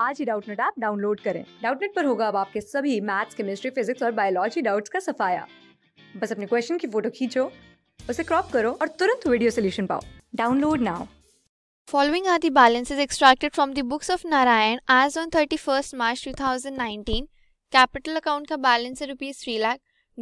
आज ही Doubtnut app download करें डाउटनेट पर होगा अब आपके सभी मैथ्स केमिस्ट्री फिजिक्स और बायोलॉजी डाउट्स का सफाया बस अपने क्वेश्चन की फोटो खींचो उसे क्रॉप करो और तुरंत वीडियो सोल्यूशन पाओ download now Following are the balances extracted from the books of Narayan as on 31st March 2019. Capital account ka balance hai rupees 3 lakh,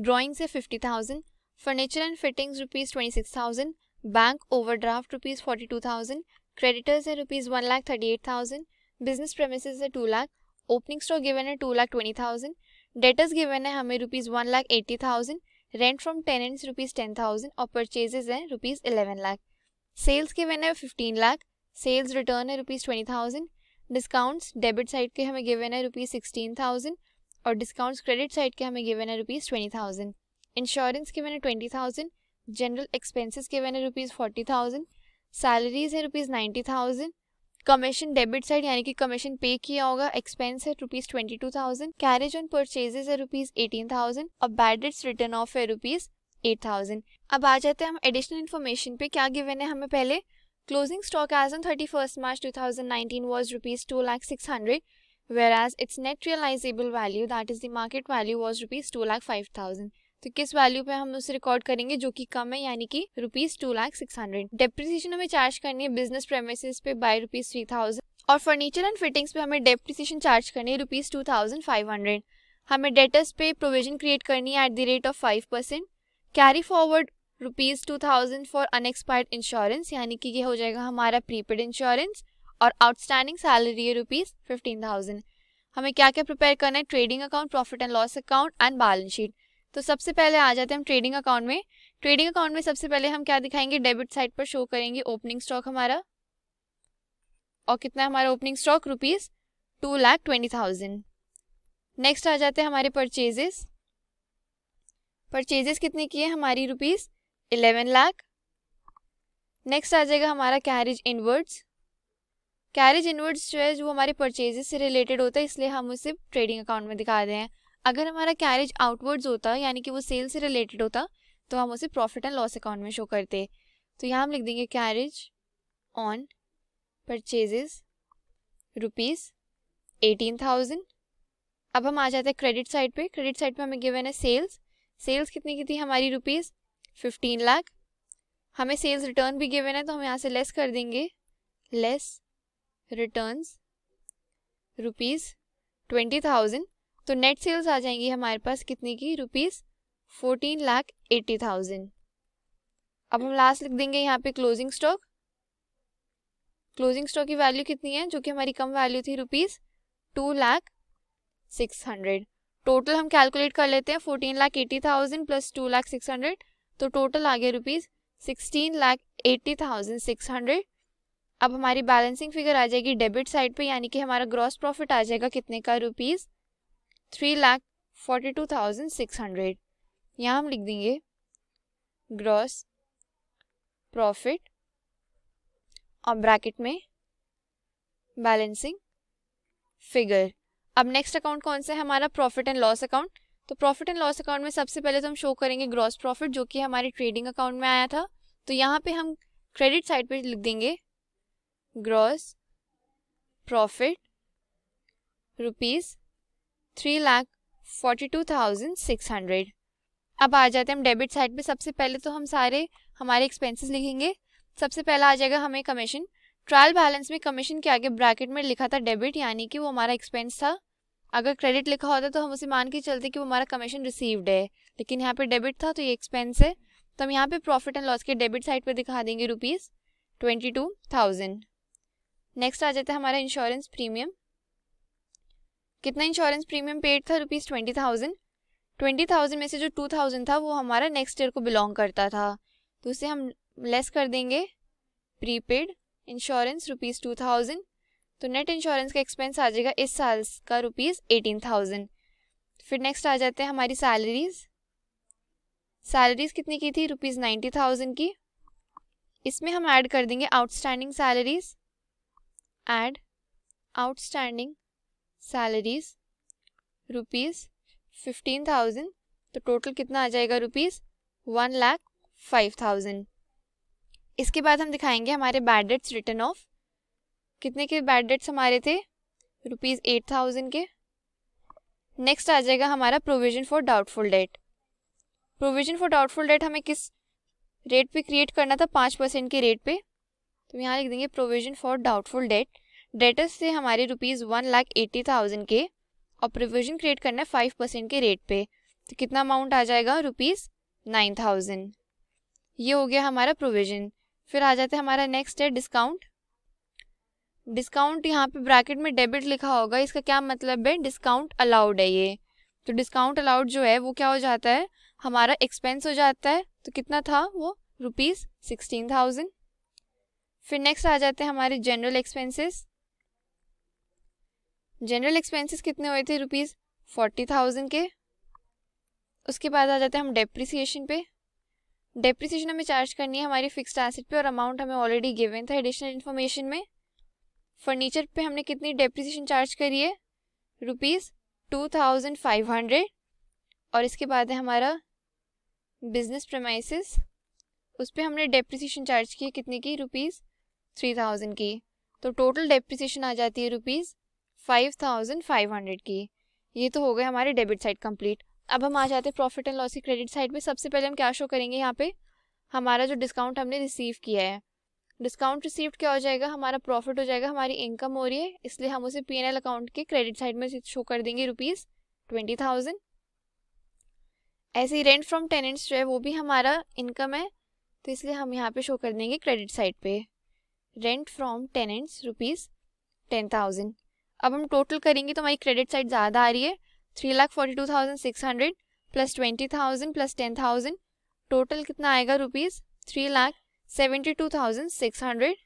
drawings है 50,000, furniture and fittings rupees 26,000, bank overdraft rupees 42,000, creditors hai rupees 1 lakh 38,000, business premises है two lakh opening stock given है two lakh twenty thousand debtors given है हमें rupees one lakh eighty thousand rent from tenants rupees ten thousand और purchases हैं rupees eleven lakh sales given है fifteen lakh sales return है rupees twenty thousand discounts debit side के हमें given है रुपीज़ सिक्सटीन थाउजेंड और डिस्काउंट्स क्रेडिट साइड के हमें गिवन है rupees twenty thousand insurance given है twenty thousand general expenses given है रुपीज़ फोर्टी थाउजेंड सैलरीज है rupees ninety thousand commission debit side यानी कि कमीशन पे किया होगा एक्सपेंस है rupees twenty two thousand carriage on purchases है रुपीज एटीन थाउजेंड और बैडेट्स रिटर्न ऑफ है रुपीज एट थाउजेंड अब आ जाते हैं हम एडिशनल इन्फॉर्मेशन पे क्या गिवन है हमें पहले closing stock as on thirty first March two thousand nineteen was rupees two lakh six hundred where its net realisable value that is the market value was rupees two lakh five thousand तो किस value पे हम उसे record करेंगे जो कि कम है यानी कि rupees two lakh six hundred depreciation हमें चार्ज करनी है बिजनेस प्रेमिस पे बाई रुपीज थ्री थाउजेंड और फर्नीचर एंड फिटिंग्स पे हमें डेप्रिसिएशन चार्ज करनी है rupees two thousand five hundred हमें डेटर्स पे प्रोविजन क्रिएट करनी है at the rate of five percent carry forward rupees two thousand for unexpired insurance यानी कि ये हो जाएगा हमारा प्रीपेड इंश्योरेंस और आउटस्टैंडिंग सैलरी है रुपीज फिफ्टीन थाउजेंड हमें क्या क्या प्रिपेयर करना है trading account profit and loss account and balance sheet तो सबसे पहले आ जाते हैं हम ट्रेडिंग अकाउंट में ट्रेडिंग अकाउंट में सबसे पहले हम क्या दिखाएंगे डेबिट साइड पर शो करेंगे ओपनिंग स्टॉक हमारा और कितना हमारा opening stock rupees two lakh twenty thousand next आ जाते हैं हमारे परचेजेस परचेजेस कितने की है हमारी रुपीज़ इलेवन लाख नेक्स्ट आ जाएगा हमारा कैरेज इनवर्ड्स कैरेज इनवर्ड्स जो है जो हमारे परचेजेस से रिलेटेड होता है इसलिए हम उसे ट्रेडिंग अकाउंट में दिखा दें अगर हमारा कैरेज आउटवर्ड्स होता यानी कि वो सेल से रिलेटेड होता तो हम उसे प्रॉफिट एंड लॉस अकाउंट में शो करते तो यहाँ हम लिख देंगे carriage on purchases rupees eighteen thousand अब हम आ जाते हैं क्रेडिट साइड पे क्रेडिट साइड पे हमें गिवन है सेल्स सेल्स कितनी की थी हमारी रुपीज़ फिफ्टीन लाख हमें सेल्स रिटर्न भी गिवन है तो हम यहाँ से लेस कर देंगे less returns rupees twenty thousand तो नेट सेल्स आ जाएंगी हमारे पास कितने की rupees fourteen lakh eighty thousand अब हम लास्ट लिख देंगे यहाँ पे क्लोजिंग स्टॉक क्लोजिंग स्टॉक की वैल्यू कितनी है जो कि हमारी कम वैल्यू थी rupees two lakh six hundred total हम कैलकुलेट कर लेते हैं fourteen lakh eighty thousand plus two lakh six hundred तो टोटल आ गया rupees sixteen lakh eighty thousand six hundred अब हमारी बैलेंसिंग फिगर आ जाएगी डेबिट साइड पे यानी कि हमारा ग्रॉस प्रॉफिट आ जाएगा कितने का rupees three lakh forty two thousand six hundred यहाँ हम लिख देंगे ग्रॉस प्रॉफिट और ब्रैकेट में बैलेंसिंग फिगर अब नेक्स्ट अकाउंट कौन सा है हमारा प्रॉफिट एंड लॉस अकाउंट तो प्रॉफिट एंड लॉस अकाउंट में सबसे पहले तो हम शो करेंगे ग्रॉस प्रॉफिट जो कि हमारे ट्रेडिंग अकाउंट में आया था तो यहाँ पे हम क्रेडिट साइड पे लिख देंगे gross profit rupees three lakh forty two thousand six hundred अब आ जाते हैं हम डेबिट साइड पे सबसे पहले तो हम सारे हमारे एक्सपेंसेस लिखेंगे सबसे पहला आ जाएगा हमें कमीशन ट्रायल बैलेंस में कमीशन के आगे ब्रैकेट में लिखा था डेबिट यानी कि वो हमारा एक्सपेंस था अगर क्रेडिट लिखा होता तो हम उसे मान के चलते कि वो हमारा कमीशन रिसीव्ड है लेकिन यहाँ पे डेबिट था तो ये एक्सपेंस है तो हम यहाँ पे प्रॉफिट एंड लॉस के डेबिट साइड पे दिखा देंगे rupees twenty two thousand next आ जाता है हमारा इंश्योरेंस प्रीमियम कितना इंश्योरेंस प्रीमियम पेड था rupees twenty thousand twenty thousand में से जो टू थाउजेंड था वो हमारा नेक्स्ट ईयर को बिलोंग करता था तो उसे हम लेस कर देंगे prepaid insurance rupees two thousand तो नेट इंश्योरेंस का एक्सपेंस आ जाएगा इस साल का रुपीज़ एटीन थाउजेंड फिर नेक्स्ट आ जाते हैं हमारी सैलरीज़ सैलरीज कितनी की थी रुपीज़ नाइन्टी थाउजेंड की इसमें हम ऐड कर देंगे outstanding salaries add outstanding salaries rupees fifteen thousand तो टोटल कितना आ जाएगा rupees one lakh five thousand इसके बाद हम दिखाएंगे हमारे बैड डेट्स रिटर्न ऑफ कितने के बैड डेट्स हमारे थे रुपीज़ एट थाउजेंड के नेक्स्ट आ जाएगा हमारा provision for doubtful debt provision for doubtful debt हमें किस रेट पे क्रिएट करना था पाँच परसेंट के रेट पे तो यहाँ लिख देंगे provision for doubtful debt debtors से हमारे rupees one lakh eighty thousand के और प्रोविजन क्रिएट करना है फाइव परसेंट के रेट पे तो कितना अमाउंट आ जाएगा रुपीज़ नाइन थाउजेंड ये हो गया हमारा प्रोविजन फिर आ जाता है हमारा नेक्स्ट है डिस्काउंट डिस्काउंट यहाँ पे ब्रैकेट में डेबिट लिखा होगा इसका क्या मतलब है डिस्काउंट अलाउड है ये तो डिस्काउंट अलाउड जो है वो क्या हो जाता है हमारा एक्सपेंस हो जाता है तो कितना था वो रुपीज़ सिक्सटीन थाउजेंड फिर नेक्स्ट आ जाते हैं हमारे जनरल एक्सपेंसेस जनरल एक्सपेंसेस कितने हुए थे रुपीज़ फोर्टी थाउजेंड के उसके बाद आ जाते हैं हम डेप्रिसिएशन पे डेप्रिसिएशन हमें चार्ज करनी है हमारी फिक्स्ड एसेट पे और अमाउंट हमें ऑलरेडी गिवन था एडिशनल इन्फॉर्मेशन में फर्नीचर पे हमने कितनी डेप्रिसिएशन चार्ज करी है rupees two thousand five hundred और इसके बाद है हमारा बिजनेस प्रमाइसिस उस पर हमने डेप्रिसिएशन चार्ज की कितने की रुपीज़ थ्री थाउजेंड की तो टोटल डेप्रिसिएशन आ जाती है rupees five thousand five hundred की ये तो हो गए हमारे डेबिट साइड कंप्लीट अब हम आ जाते हैं प्रॉफिट एंड लॉस की क्रेडिट साइड पे सबसे पहले हम क्या शो करेंगे यहाँ पे हमारा जो डिस्काउंट हमने रिसीव किया है डिस्काउंट रिसीव क्या हो जाएगा हमारा प्रॉफिट हो जाएगा हमारी इनकम हो रही है इसलिए हम उसे पी अकाउंट के क्रेडिट साइड में शो कर देंगे रुपीज़ ट्वेंटी थाउजेंड ऐसे ही रेंट फ्रॉम टेनेंट्स जो है वो भी हमारा इनकम है तो इसलिए हम यहाँ पे शो कर देंगे क्रेडिट साइड पे rent from tenants rupees ten thousand अब हम टोटल करेंगे तो हमारी क्रेडिट साइड ज़्यादा आ रही है three lakh forty two thousand six hundred plus twenty thousand plus ten thousand total कितना आएगा rupees three lakh seventy two thousand six hundred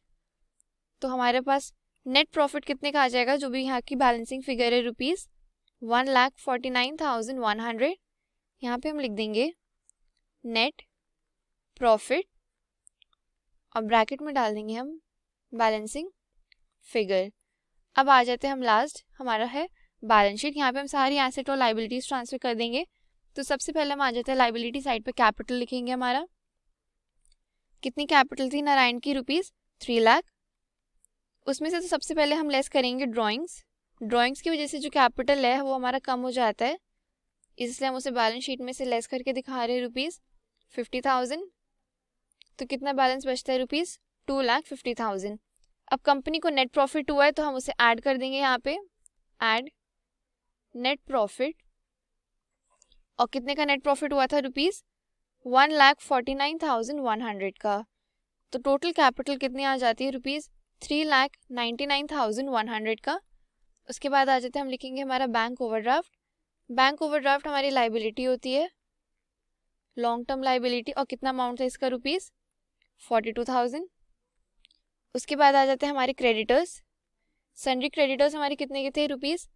तो हमारे पास नेट प्रॉफिट कितने का आ जाएगा जो भी यहाँ की बैलेंसिंग फिगर है rupees one lakh forty nine thousand one hundred यहाँ पर हम लिख देंगे नेट प्रॉफिट और ब्रैकेट में डाल देंगे हम बैलेंसिंग फिगर अब आ जाते हैं हम लास्ट हमारा है बैलेंस शीट यहाँ पे हम सारी एसेट और लाइबिलिटीज ट्रांसफर कर देंगे तो सबसे पहले हम आ जाते हैं लाइबिलिटी साइड पे कैपिटल लिखेंगे हमारा कितनी कैपिटल थी नारायण की रुपीज़ थ्री लाख उसमें से तो सबसे पहले हम लेस करेंगे ड्राइंग्स ड्राइंग्स की वजह से जो कैपिटल है वो हमारा कम हो जाता है इसलिए हम उसे बैलेंस शीट में से लेस करके दिखा रहे हैं रुपीज़ फिफ्टी थाउजेंड तो कितना बैलेंस बचता है rupees two lakh fifty thousand अब कंपनी को नेट प्रॉफिट हुआ है तो हम उसे ऐड कर देंगे यहाँ पे ऐड नेट प्रॉफिट और कितने का नेट प्रॉफिट हुआ था rupees one lakh forty nine thousand one hundred का तो टोटल कैपिटल कितनी आ जाती है rupees three lakh ninety nine thousand one hundred का उसके बाद आ जाते हैं हम लिखेंगे हमारा बैंक ओवरड्राफ्ट बैंक ओवरड्राफ्ट हमारी लाइबिलिटी होती है लॉन्ग टर्म लाइबिलिटी और कितना अमाउंट है इसका रुपीज़ फोर्टी टू थाउजेंड उसके बाद आ जाते हैं हमारे क्रेडिटर्स सन्ड्री क्रेडिटर्स हमारे कितने के थे rupees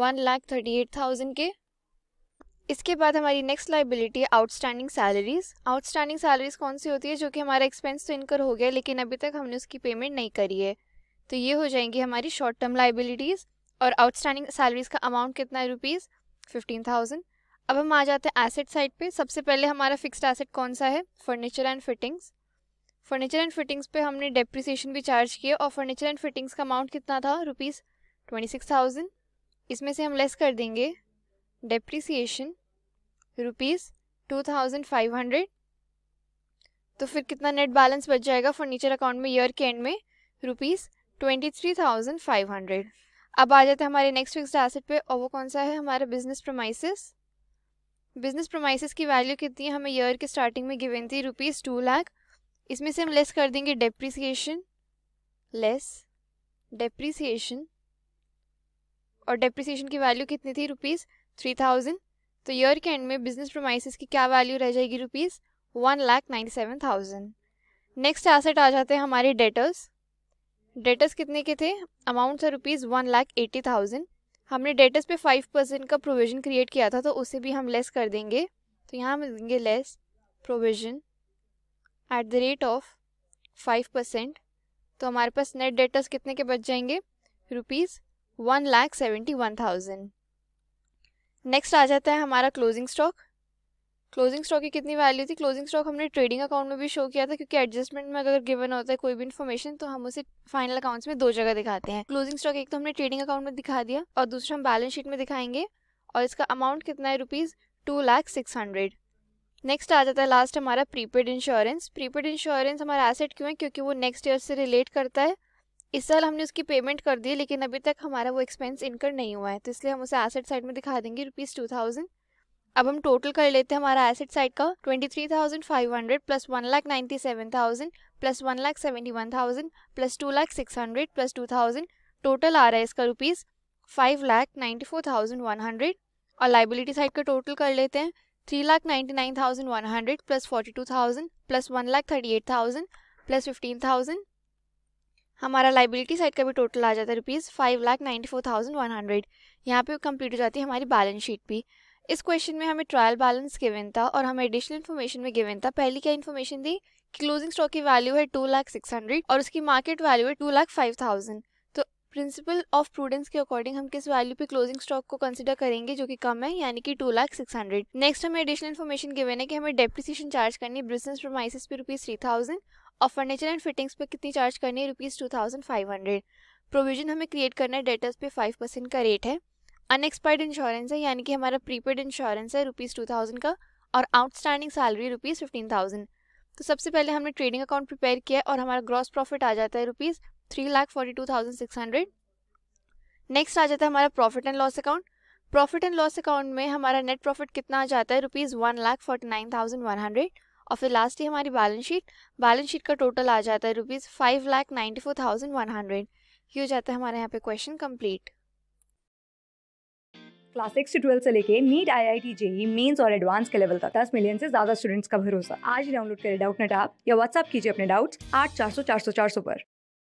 one lakh thirty eight thousand के इसके बाद हमारी नेक्स्ट लाइबिलिटी है आउटस्टैंडिंग सैलरीज आउटस्टैंडिंग सैलरीज कौन सी होती है जो कि हमारा एक्सपेंस तो इनकर हो गया लेकिन अभी तक हमने उसकी पेमेंट नहीं करी है तो ये हो जाएंगी हमारी शॉर्ट टर्म लाइबिलिटीज़ और आउटस्टैंडिंग सैलरीज का अमाउंट कितना है रुपीज़ फिफ्टीन थाउजेंड अब हम आ जाते हैं एसेट साइड पे सबसे पहले हमारा फिक्स्ड एसेट कौन सा है furniture and fittings furniture and fittings पे हमने डेप्रिसिएशन भी चार्ज किया और फर्नीचर एंड फिटिंग्स का अमाउंट कितना था रुपीज़ ट्वेंटी सिक्स थाउजेंड इसमें से हम लेस कर देंगे depreciation rupees two thousand five hundred तो फिर कितना नेट बैलेंस बच जाएगा फर्नीचर अकाउंट में ईयर के एंड में rupees twenty three thousand five hundred अब आ जाते हैं हमारे नेक्स्ट फिक्स्ड एसेट पे और वो कौन सा है हमारा बिजनेस प्रोमाइसिस बिजनेस प्रोमाइसिस की वैल्यू कितनी है हमें ईयर के स्टार्टिंग में गिवन थी रुपीज़ टू लाख इसमें से हम लेस कर देंगे डेप्रिसिएशन लेस डेप्रिसिएशन और डेप्रिसिएशन की वैल्यू कितनी थी रुपीज़ थ्री थाउजेंड तो ईयर के एंड में बिजनेस प्रोमाइसिस की क्या वैल्यू रह जाएगी rupees one lakh ninety seven thousand next asset आ जाते हैं हमारे डेटर्स डेटर्स कितने के थे अमाउंट था rupees one lakh eighty thousand हमने डेटर्स पे फाइव परसेंट का प्रोविज़न क्रिएट किया था तो उसे भी हम लेस कर देंगे तो यहाँ हम देंगे less provision at the rate of five percent तो हमारे पास नेट डेटर्स कितने के बच जाएंगे rupees one lakh seventy one thousand next आ जाता है हमारा क्लोजिंग स्टॉक क्लोजिंग स्टॉक की कितनी वैल्यू थी क्लोजिंग स्टॉक हमने ट्रेडिंग अकाउंट में भी शो किया था क्योंकि एडजस्टमेंट में अगर गिवन होता है कोई भी इन्फॉर्मेशन तो हम उसे फाइनल अकाउंट्स में दो जगह दिखाते हैं क्लोजिंग स्टॉक एक तो हमने ट्रेडिंग अकाउंट में दिखा दिया और दूसरा हम बैलेंस शीट में दिखाएंगे और इसका अमाउंट कितना है rupees two lakh six hundred next आ जाता है लास्ट हमारा प्रीपेड इंश्योरेंस प्रीपेड इंश्योरेंस हमारा एसेट क्यों है क्योंकि वो नेक्स्ट ईयर से रिलेट करता है इस साल हमने उसकी पेमेंट कर दी लेकिन अभी तक हमारा वो एक्सपेंस इनकर नहीं हुआ है तो इसलिए हम उसे एसेट साइड में दिखा देंगे रुपीज़ टू थाउजेंड अब हम टोटल कर लेते हैं हमारा एसेट साइड का twenty three thousand five hundred plus one lakh ninety seven thousand plus one lakh seventy one thousand plus two lakh six hundred plus two thousand total आ रहा है इसका rupees five lakh ninety four thousand one hundred और liability side का total कर लेते हैं three lakh ninety nine thousand one hundred plus forty two thousand plus one lakh thirty eight thousand plus fifteen thousand हमारा लाइबिलिटी साइड का भी टोटल आ जाता है rupees five lakh ninety four thousand one hundred यहाँ पे कंप्लीट हो जाती है हमारी बैलेंस शीट भी इस क्वेश्चन में हमें ट्रायल बैलेंस गिवन था और हमें एडिशनल इन्फॉर्मेशन में गिवन था पहली क्या इन्फॉर्मेशन दी क्लोजिंग स्टॉक की वैल्यू है टू लाख सिक्स हंड्रेड और उसकी मार्केट वैल्यू है two lakh five thousand principle of prudence के अकॉर्डिंग हम किस वैल्यू पे क्लोजिंग स्टॉक को कंसिडर करेंगे जो कि कम है यानी कि two lakh six hundred next हमें एडिशनल इन्फॉर्मेशन गिवन है कि हमें डेप्रिसिएशन चार्ज करनी है बिजनेस प्रोमाइसिस पे रुपीज़ थ्री थाउजेंड और फर्नीचर एंड फिटिंग्स पे कितनी चार्ज करनी है rupees two thousand five hundred provision हमें क्रिएट करना है डेटर्स पे फाइव परसेंट का रेट है अनएक्सपायर्ड इंश्योरेंस है यानी कि हमारा प्रीपेड इंश्योरेंस है रुपीज़ टू थाउजेंड का और outstanding salary rupees fifteen thousand तो सबसे पहले हमने ट्रेडिंग अकाउंट प्रिपेयर किया और हमारा ग्रॉस प्रॉफिट आ जाता है rupees three lakh forty two thousand six hundred next आ जाता है हमारा profit and loss account profit and loss account में हमारा नेट प्रॉफिट कितना आ जाता है rupees one lakh forty nine thousand one hundred और फिर लास्ट ही हमारी बैलेंस शीट बैलेंस शीट का टोटल आ जाता है rupees five lakh ninety four thousand one hundred ये हो जाता है हमारे यहाँ पे question complete class six twelfth से लेके NEET I I T JEE mains और एडवांस के लेवल तक दस मिलियन से ज्यादा स्टूडेंट्स का भरोसा आज डाउनलोड करें डाउट नेट आप या व्हाट्सअप कीजिए अपने डाउट्स आठ चार सौ चार सौ चार सौ पर